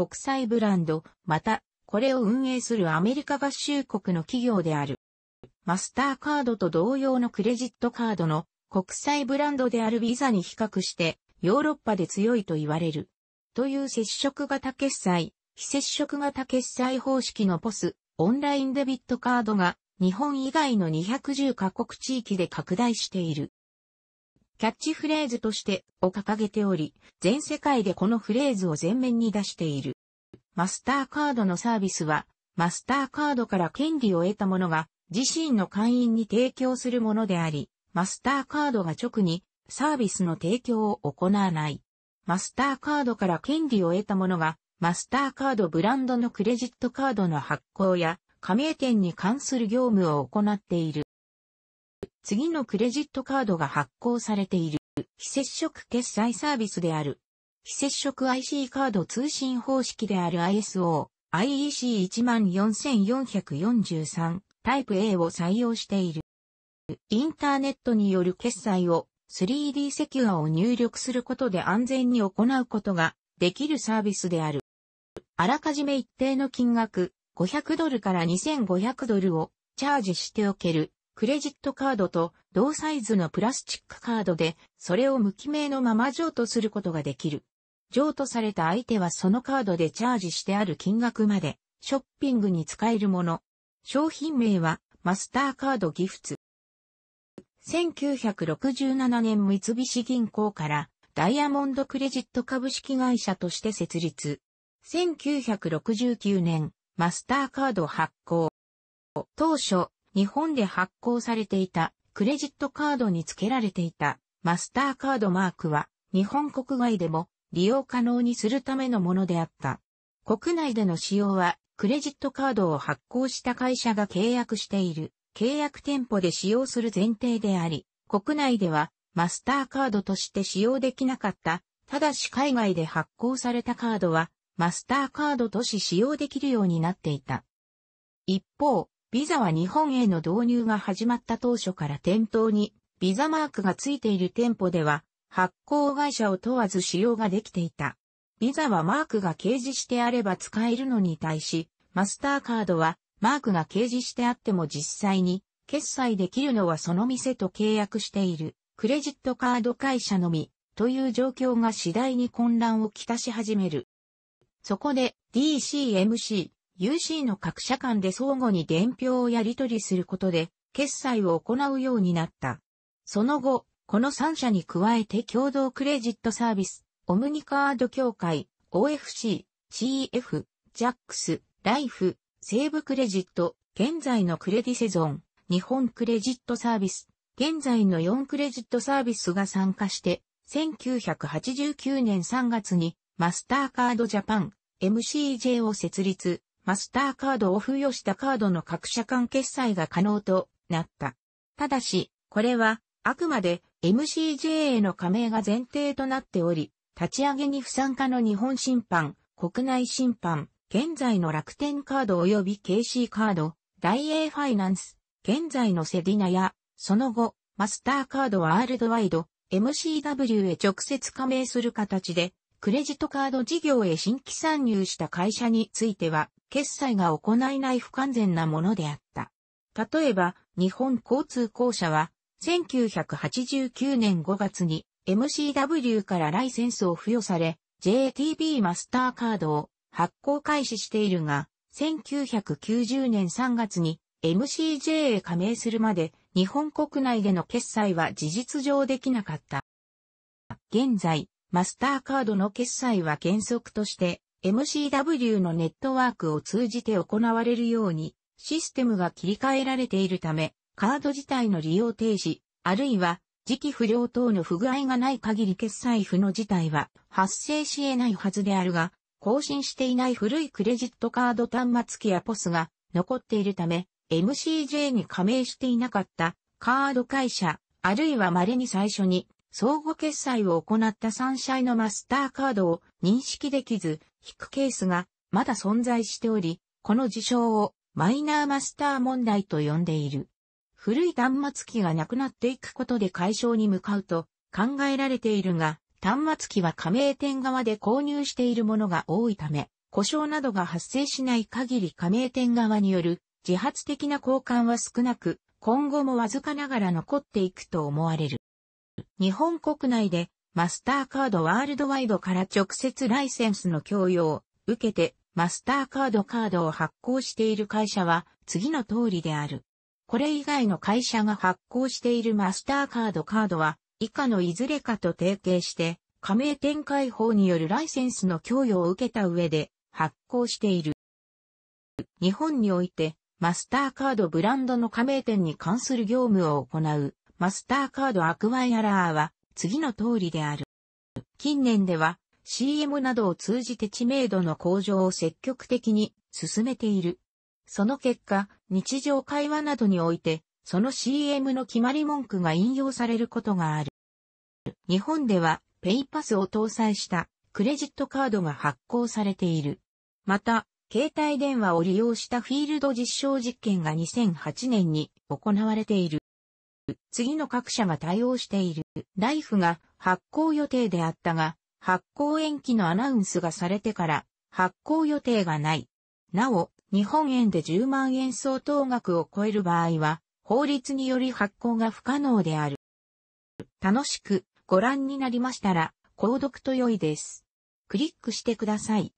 国際ブランド、また、これを運営するアメリカ合衆国の企業である。マスターカードと同様のクレジットカードの国際ブランドであるビザに比較してヨーロッパで強いと言われる。という接触型決済、非接触型決済方式のポス、オンラインデビットカードが日本以外の210カ国地域で拡大している。キャッチフレーズとしてを掲げており、全世界でこのフレーズを前面に出している。マスターカードのサービスは、マスターカードから権利を得た者が自身の会員に提供するものであり、マスターカードが直にサービスの提供を行わない。マスターカードから権利を得た者が、マスターカードブランドのクレジットカードの発行や加盟店に関する業務を行っている。次のクレジットカードが発行されている、非接触決済サービスである。非接触 IC カード通信方式である ISO、IEC14443 タイプ A を採用している。インターネットによる決済を 3D セキュアを入力することで安全に行うことができるサービスである。あらかじめ一定の金額500ドルから2500ドルをチャージしておけるクレジットカードと同サイズのプラスチックカードで、それを無記名のまま譲渡することができる。譲渡された相手はそのカードでチャージしてある金額まで、ショッピングに使えるもの。商品名は、マスターカードギフツ。1967年三菱銀行からダイヤモンドクレジット株式会社として設立。1969年、マスターカード発行。当初、日本で発行されていたクレジットカードに付けられていたマスターカードマークは日本国外でも利用可能にするためのものであった。国内での使用はクレジットカードを発行した会社が契約している契約店舗で使用する前提であり、国内ではマスターカードとして使用できなかった。ただし海外で発行されたカードはマスターカードとして使用できるようになっていた。一方、ビザは日本への導入が始まった当初から店頭にビザマークがついている店舗では発行会社を問わず使用ができていた。ビザはマークが掲示してあれば使えるのに対し、マスターカードはマークが掲示してあっても実際に決済できるのはその店と契約しているクレジットカード会社のみという状況が次第に混乱をきたし始める。そこで DCMC UC の各社間で相互に伝票をやり取りすることで、決済を行うようになった。その後、この3社に加えて共同クレジットサービス、オムニカード協会、OFC、CF、ジャックス、ライフ、ーブクレジット、現在のクレディセゾン、日本クレジットサービス、現在の4クレジットサービスが参加して、1989年3月にマスターカードジャパン、MCJ を設立。マスターカードを付与したカードの各社間決済が可能となった。ただし、これは、あくまで MCJ への加盟が前提となっており、立ち上げに不参加の日本審判、国内審判、現在の楽天カード及び KC カード、大英ファイナンス、現在のセディナや、その後、マスターカードワールドワイド、MCW へ直接加盟する形で、クレジットカード事業へ新規参入した会社については、決済が行えない不完全なものであった。例えば、日本交通公社は、1989年5月に MCW からライセンスを付与され、JTB マスターカードを発行開始しているが、1990年3月に MCJ へ加盟するまで日本国内での決済は事実上できなかった。現在、マスターカードの決済は原則として MCW のネットワークを通じて行われるようにシステムが切り替えられているため、カード自体の利用停止、あるいは時期不良等の不具合がない限り決済不の事態は発生し得ないはずであるが、更新していない古いクレジットカード端末機やポスが残っているため、MCJ に加盟していなかったカード会社、あるいは稀に最初に相互決済を行ったサンシャイのマスターカードを認識できず、引くケースがまだ存在しており、この事象をマイナーマスター問題と呼んでいる。古い端末機がなくなっていくことで解消に向かうと考えられているが、端末機は加盟店側で購入しているものが多いため、故障などが発生しない限り加盟店側による自発的な交換は少なく、今後もわずかながら残っていくと思われる。日本国内でマスターカードワールドワイドから直接ライセンスの供与を受けてマスターカードカードを発行している会社は次の通りである。これ以外の会社が発行しているマスターカードカードは以下のいずれかと提携して加盟展開法によるライセンスの供与を受けた上で発行している。日本においてマスターカードブランドの加盟店に関する業務を行うマスターカードアクワイアラーは次の通りである。近年では CM などを通じて知名度の向上を積極的に進めている。その結果、日常会話などにおいて、その CM の決まり文句が引用されることがある。日本では、ペイパスを搭載したクレジットカードが発行されている。また、携帯電話を利用したフィールド実証実験が2008年に行われている。次の各社が対応している。ライフが発行予定であったが、発行延期のアナウンスがされてから発行予定がない。なお、日本円で10万円相当額を超える場合は、法律により発行が不可能である。楽しくご覧になりましたら、購読と良いです。クリックしてください。